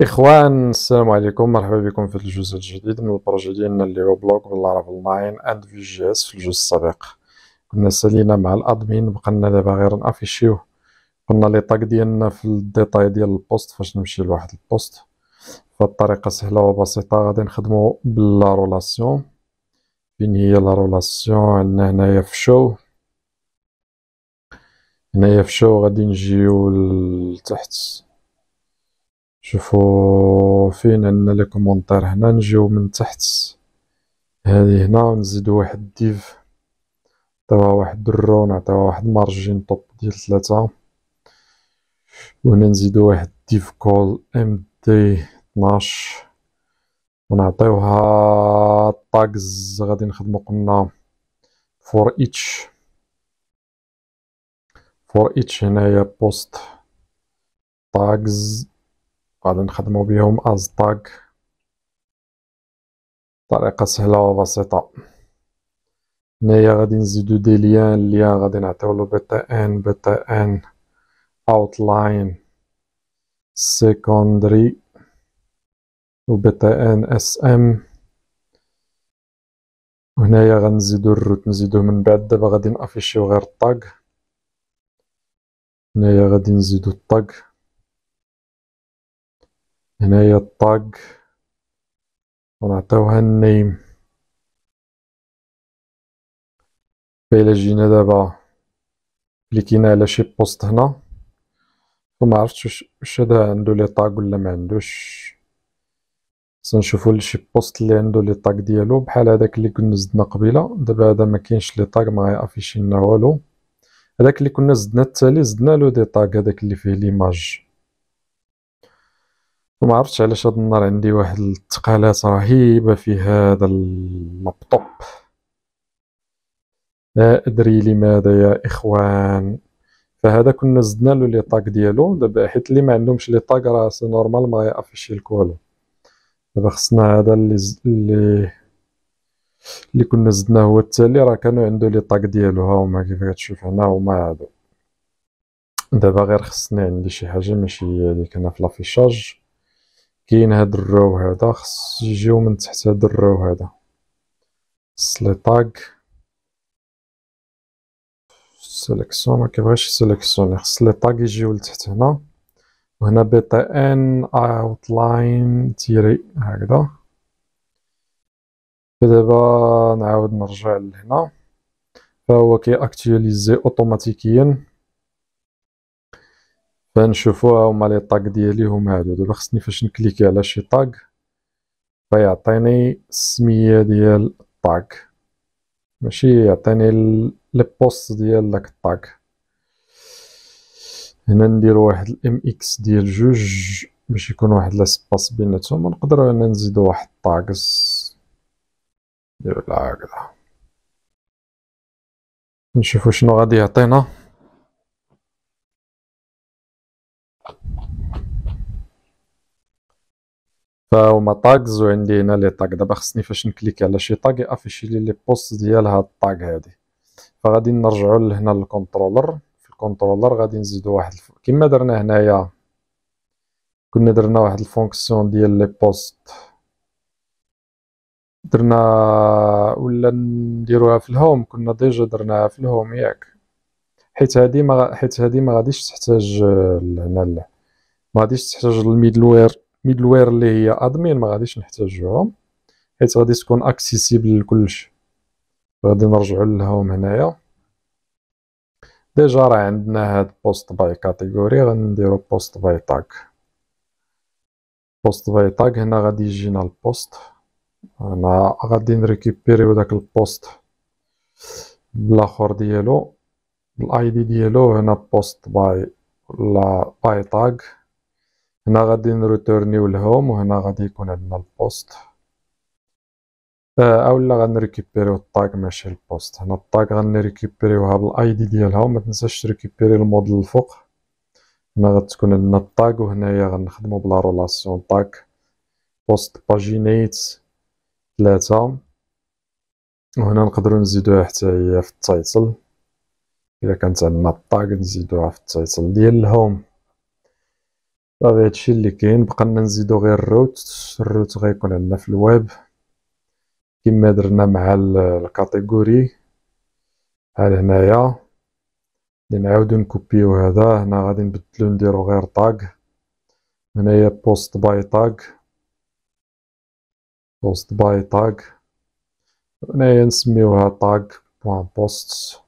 اخوان السلام عليكم مرحبا بكم في الجزء الجديد من البروجي ديالنا اللي هو بلوك بالعرب اونلاين اند في جي اس في الجزء السابق كنا سالينا مع الادمين بقينا دابا غير نافيشيوه قلنا لي طاق ديالنا في الديتاي ديال البوست فاش نمشي لواحد البوست فالطريقه سهله وبسيطه غادي نخدمو بلا رولاسيون فين هي لا رولاسيون عندنا هنايا في شو هنايا في شو غادي نجيو لتحت شوفوا فين عندنا لي كومونتير هنا نجيو من تحت هذه هنا ونزيدو واحد ديف نعطيوها واحد الرو نعطيوها واحد مارجين طوب ديال ثلاثة وهنا نزيدو واحد ديف كول ام دي 12 ونعطيوها الطاجز غادي نخدمو قلنا فور ايتش فور ايتش هنايا بوست طاجز غادي نخدمو بهم از طاغ طريقه سهله وبسيطه هنايا غادي نزيدو دي ليان ليان غادي نعطيولو بي تي ان بي تي ان اوتلاين سيكوندري و بي تي ان اس ام هنايا غنزيدو الروت نزيدو من بعد دابا غادي نافيشيو غير الطاق هنايا غادي نزيدو الطاق هنايا الطاق ونعطيوها النيم فإلا جينا دابا كليكينا على شي بوست هنا وما عرفتش واش واش هذا عنده لي طاق ولا ما عندوش سنشوفو لي شي بوست اللي عنده لي طاق ديالو بحال هذاك اللي كنا زدنا قبيله دابا هذا ما كاينش لي طاق ما غيافيشي لنا والو هذاك اللي كنا زدنا التالي زدنا له دي طاق هذاك اللي فيه ليماج وما عرفتش علاش هاد النهار عندي واحد الثقالات رهيبه في هذا اللابتوب لا ادري لماذا يا اخوان فهذا كنا زدنا له لي طاق ديالو دابا حيت اللي ما عندهمش لي طاق راه سي نورمال ما يافيشي الكولو دابا خصنا هذا اللي ز... اللي اللي كنا زدنا هو التالي راه كانوا عنده لي طاق ديالو ها هما كيف كتشوف هنا هما هادو دابا غير خصني عندي شي حاجه ماشي هي اللي في لافيشاج كاين هاد الرو هذا خص يجيو من تحت هاد الرو هذا سلي طاغ سيليكسيون مكيبغيش يسيليكسيوني خص لي طاغ يجيو لتحت هنا وهنا بي تي ان اوت لاين تيري هكذا دابا نعاود نرجع لهنا فهو كي اكتواليزي اوتوماتيكيا نشوفو هما لي طاق ديالي هما هادو دابا خصني فاش نكليكي على شي طاق فيعطيني السميه ديال الطاق ماشي يعطيني لي بوست ديال داك الطاق هنا ندير واحد الام اكس ديال جوج باش يكون واحد لاسباس بيناتهم نقدروا انا نزيدو واحد الطاقس نديرو هكذا نشوفو شنو غادي يعطينا فهما تاجز وعندي هنا لي طاق دابا خصني فاش نكليكي على شي طاق يافيشي لي لي بوست ديال هاد الطاق هادي فغادي نرجعو لهنا للكونترولر في الكونترولر غادي نزيدو واحد الف... كما درنا هنايا كنا درنا واحد الفونكسيون ديال لي بوست درنا ولا نديروها في الهوم كنا ديجا درناها في الهوم ياك حيت هادي ما حيت هادي ما غاديش تحتاج آه، هنا ما غاديش تحتاج الميدل وير ميدلوير اللي هي ادمين ما غاديش نحتاجوهم حيت غادي تكون اكسيسيبل لكلشي غادي نرجعوا لهم هنايا ديجا راه عندنا هاد بوست باي كاتيجوري غنديرو بوست باي تاغ بوست باي تاغ هنا غادي يجينا البوست هنا غادي نريكيبيريو داك البوست بالاخر ديالو الاي دي ديالو هنا بوست باي لا باي تاغ هنا غادي نروتورنيو الهوم وهنا غادي يكون عندنا البوست اولا غنريكيبيريو الطاق ماشي البوست هنا الطاق غنريكيبيريوها بالاي دي ديالها وما تنساش تريكيبيري الموديل الفوق هنا غتكون عندنا الطاق وهنايا غنخدمو بلا رولاسيون طاق بوست باجينيت ثلاثة وهنا نقدرو نزيدوها حتى هي في التايتل اذا كانت عندنا الطاق نزيدوها في التايتل ديال الهوم صافي هادشي اللي كاين بقالنا نزيدو غير الروت الروت غيكون عندنا في الويب كما درنا مع الكاتيجوري بحال هنايا نعاودو نكوبيو هذا هنا غادي نبدلو نديرو غير تاغ هنايا بوست باي تاغ بوست باي تاغ هنايا نسميوها تاغ بوان بوست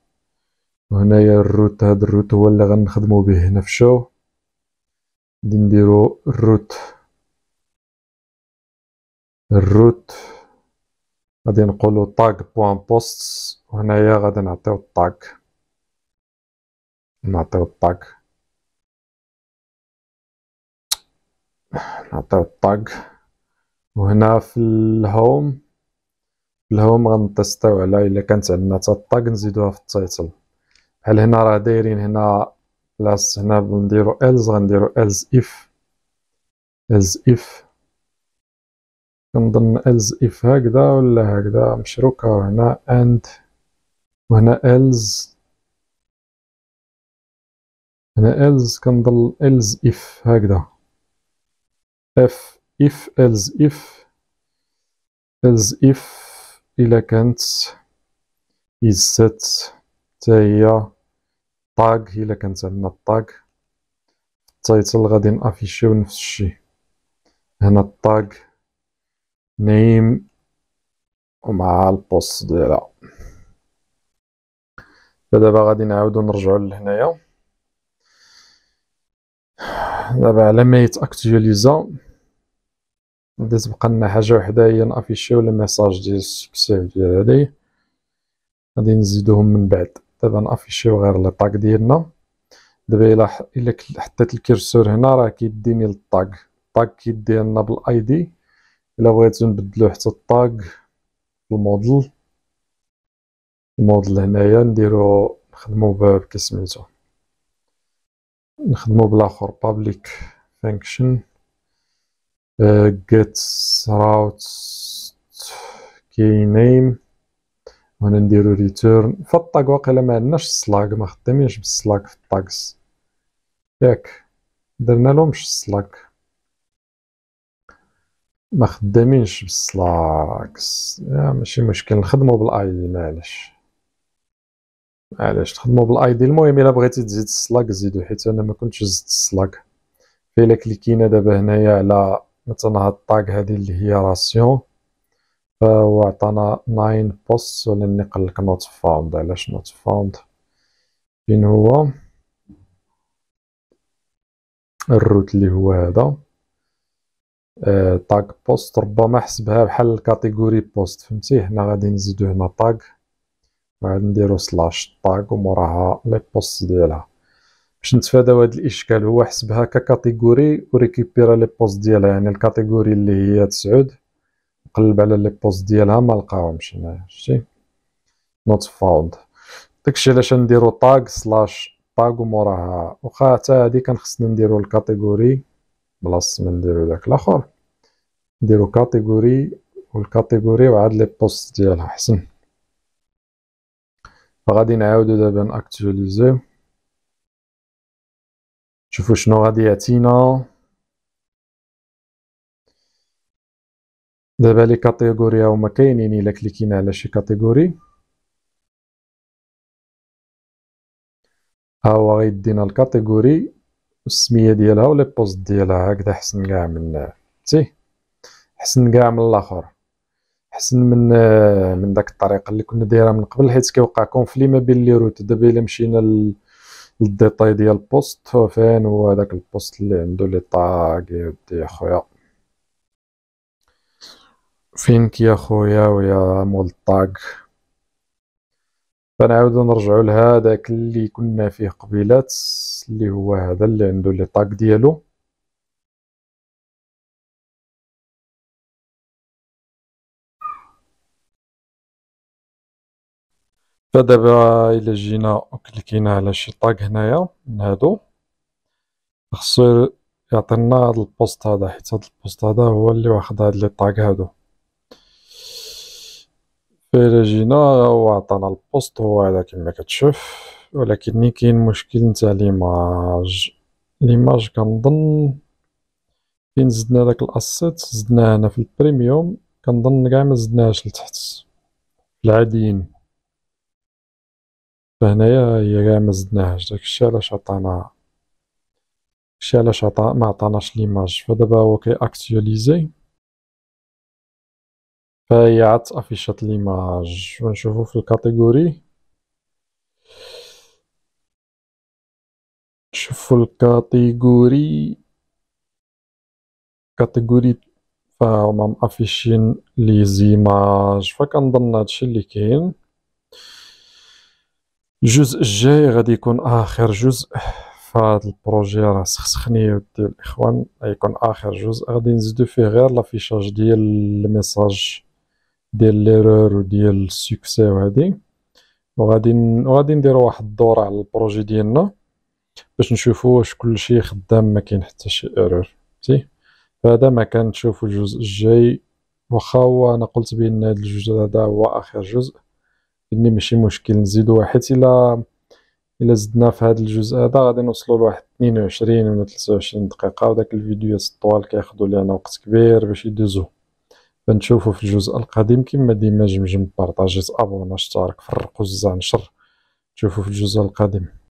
وهنايا الروت هاد الروت هو اللي غنخدمو به هنا في شو نديرو الروت الروت غادي نقولو تاغ بوان بوستس وهنايا غادي نعطيو التاج نعطيو التاج نعطيو و وهنا في الهوم الهوم غنتستاو على الا كانت عندنا حتى التاج نزيدوها في التايتل بحال هنا راه دايرين هنا بلاص هنا نديرو إلز غنديرو إلز إف إلز إف كنظن إلز إف هكذا ولا هكذا مشروكة وهنا أند وهنا إلز هنا إلز كنظن إلز إف هكذا إف إف إلز إف إلز إف إلا كانت إز ست تاهي الطاق الا كانت عندنا الطاق في التايتل غادي نافيشيو نفس الشيء هنا الطاق نيم ومع البوست ديالها فدابا غادي نعاودو نرجعو لهنايا دابا على ما يتاكتواليزا غادي تبقى لنا حاجه وحده هي نافيشيو لي ميساج ديال السكسيف ديال هادي غادي نزيدوهم من بعد دابا طيب، نافيشيو غير لي طاق ديالنا دابا الا حطيت الكيرسور هنا راه كيديني للطاق الطاق كيدي لنا بالاي دي الا بغيتو نبدلو حتى الطاق الموديل الموديل هنايا نديرو نخدمو بكي سميتو نخدمو بالاخر public function uh, get route key name وهنا نديرو ريتورن في الطاق واقيلا ما عندناش السلاك ما خدامينش بالسلاك في الطاكس ياك درنا لهمش السلاك ما خدامينش بالسلاكس آه، ماشي مشكل نخدمو بالاي دي معلش معلش تخدمو بالاي دي المهم الا بغيتي تزيد السلاك زيدو حيت انا ما كنتش زدت السلاك فيلا كليكينا دابا هنايا على مثلا هاد الطاق هادي اللي هي راسيون وعطانا 9 بوس لاني قلق نوت فاوند علاش نوت فاوند فين هو الروت اللي هو هذا آه تاغ بوست ربما حسبها بحال الكاتيجوري بوست فهمتي هنا غادي نزيدو هنا تاغ وعاد نديرو سلاش تاغ وموراها لي بوست ديالها باش نتفاداو هاد الاشكال هو حسبها ككاتيجوري وريكيبيرا لي بوست ديالها يعني الكاتيجوري اللي هي تسعود نقلب على لي بوست ديالها ما لقاهمش هنايا شتي نوت فاوند داكشي علاش نديرو تاغ سلاش تاغ وموراها واخا حتى هادي كان خصنا نديرو الكاتيجوري بلاص ما نديرو داك الاخر نديرو كاتيجوري والكاتيجوري وعاد لي بوست ديالها حسن فغادي نعاودو دابا ناكتواليزيو شوفو شنو غادي يعطينا دابا لي كاتيجوري هما كاينين الا كليكينا على شي كاتيجوري ها هو غيدينا الكاتيجوري والسميه ديالها ولي بوست ديالها هكذا حسن كاع من تي حسن كاع من الاخر حسن من من داك الطريقه اللي كنا دايرها من قبل حيت كيوقع كونفلي ما بين لي روت دابا الا مشينا للديتاي ديال البوست فين هو داك البوست اللي عنده لي طاغ يا خويا فينك يا خويا ويا مول الطاق فنعاودو نرجعو لهذاك اللي كنا فيه قبيلات اللي هو هذا اللي عنده لي طاق ديالو فدابا الا جينا وكليكينا على شي طاق هنايا من هادو خصو يعطينا هاد البوست هذا حيت هاد البوست هذا هو اللي واخد هاد لي طاق هادو فالا جينا وعطانا البوست هو هذا كما كتشوف ولكن كاين مشكل نتاع ليماج ليماج كنظن فين زدنا داك الاسيت زدناه هنا في البريميوم كنظن كاع ما زدناهش لتحت العاديين فهنايا هي كاع ما زدناهاش داكشي علاش عطانا داكشي علاش عطا ما عطاناش ليماج فدابا هو كي اكتواليزي فهي عاد افيشات ليماج ونشوفو في الكاتيجوري شوفو الكاتيجوري كاتيجوري فهما مافيشين لي زيماج فكنظن هادشي اللي كاين الجزء الجاي غادي يكون اخر جزء فهاد البروجي راه سخسخني ودي الاخوان يكون اخر جزء غادي نزيدو فيه غير لافيشاج ديال الميساج ديال ليرور وديال السكسي وهادي وغادي وغادي نديرو واحد الدور على البروجي ديالنا باش نشوفو واش كلشي خدام ما كاين حتى شي ايرور فهمتي فهذا ما كان الجزء الجاي واخا هو انا قلت بان هذا الجزء هذا هو اخر جزء اني ماشي مشكل نزيدو واحد الى الا زدنا في هذا الجزء هذا غادي نوصلوا لواحد 22 ولا 23 دقيقه وداك الفيديوهات الطوال كياخذوا لينا وقت كبير باش يدوزوه غنشوفو في الجزء القادم كيما ديما جمجم بارطاجي تابونا اشترك فرقو وزع نشر نشوفو في الجزء القادم